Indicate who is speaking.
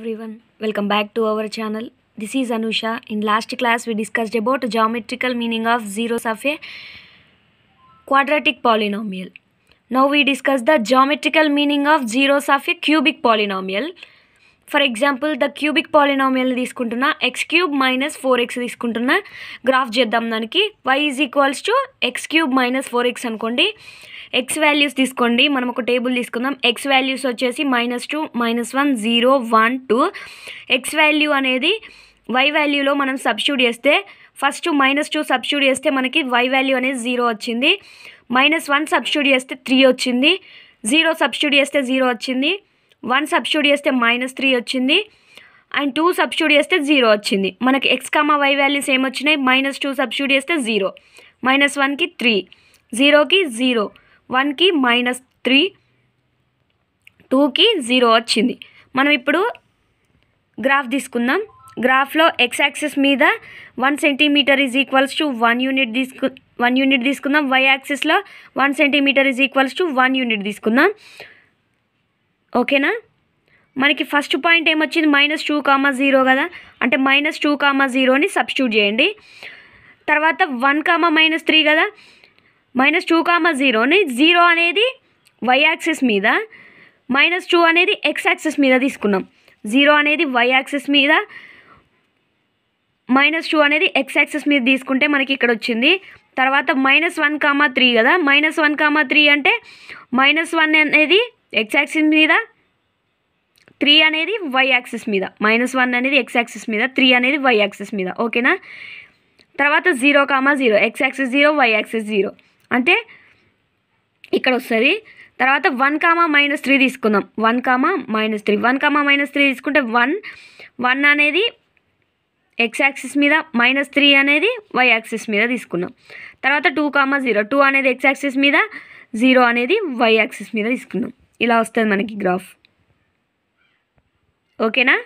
Speaker 1: everyone welcome back to our channel this is anusha in last class we discussed about geometrical meaning of zeros of a quadratic polynomial now we discuss the geometrical meaning of zeros of a cubic polynomial for example the cubic పాలినామియల్ని తీసుకుంటున్నా X cube minus four X తీసుకుంటున్నా graph చేద్దాం దానికి Y is equals to X cube minus four X అనుకోండి X values తీసుకోండి మనం ఒక table తీసుకుందాం ఎక్స్ వాల్యూస్ వచ్చేసి minus two minus one zero one two X value అనేది వై వాల్యూలో మనం సబ్స్ట్యూట్ చేస్తే ఫస్ట్ మైనస్ టూ సబ్స్ట్యూట్ చేస్తే మనకి వై వాల్యూ అనేది జీరో వచ్చింది మైనస్ వన్ సబ్స్ట్యూట్ చేస్తే త్రీ వచ్చింది జీరో సబ్స్ట్యూట్ చేస్తే జీరో వచ్చింది వన్ సబ్స్టిట్యూట్ చేస్తే మైనస్ త్రీ వచ్చింది అండ్ టూ సబ్స్టిట్యూట్ చేస్తే జీరో వచ్చింది మనకి ఎక్స్ కామా వై వాల్యూస్ ఏమొచ్చినాయి మైనస్ టూ సబ్స్టిట్యూట్ చేస్తే జీరో మైనస్ వన్కి త్రీ జీరోకి జీరో వన్కి మైనస్ త్రీ టూకి జీరో వచ్చింది మనం ఇప్పుడు గ్రాఫ్ తీసుకుందాం గ్రాఫ్లో ఎక్స్ యాక్సిస్ మీద one centimetre is equals to one unit తీసుకు వన్ యూనిట్ తీసుకుందాం వై యాక్సిస్లో one centimetre is equals to one unit తీసుకుందాం ఓకేనా మనకి ఫస్ట్ పాయింట్ ఏమొచ్చింది మైనస్ టూ కామా జీరో కదా అంటే మైనస్ టూ కామా జీరోని సబ్స్టిట్యూట్ చేయండి తర్వాత వన్ కామా మైనస్ త్రీ కదా మైనస్ టూ కామా జీరోని జీరో అనేది వై యాక్సెస్ మీద మైనస్ టూ అనేది ఎక్స్ యాక్సిస్ మీద తీసుకున్నాం జీరో అనేది వై యాక్సెస్ మీద మైనస్ టూ అనేది ఎక్స్ యాక్సిస్ మీద తీసుకుంటే మనకి ఇక్కడ వచ్చింది తర్వాత మైనస్ వన్ కామా త్రీ కదా మైనస్ వన్ కామా త్రీ అంటే మైనస్ వన్ అనేది ఎక్స్ యాక్సిస్ మీద త్రీ అనేది వై యాక్సిస్ మీద మైనస్ వన్ అనేది ఎక్స్ యాక్సిస్ మీద త్రీ అనేది వై యాక్సిస్ మీద ఓకేనా తర్వాత zero comma zero X axis zero Y axis zero అంటే ఇక్కడ వస్తుంది తర్వాత వన్ కామా మైనస్ త్రీ తీసుకుందాం one comma minus three one comma minus three తీసుకుంటే వన్ వన్ అనేది ఎక్స్ యాక్సిస్ మీద మైనస్ త్రీ అనేది వై యాక్సిస్ మీద తీసుకున్నాం తర్వాత టూ కామా జీరో టూ అనేది ఎక్స్ యాక్సిస్ మీద జీరో అనేది వై యాక్సిస్ మీద తీసుకున్నాం ఇలా వస్తుంది మనకి గ్రాఫ్ ఓకేనా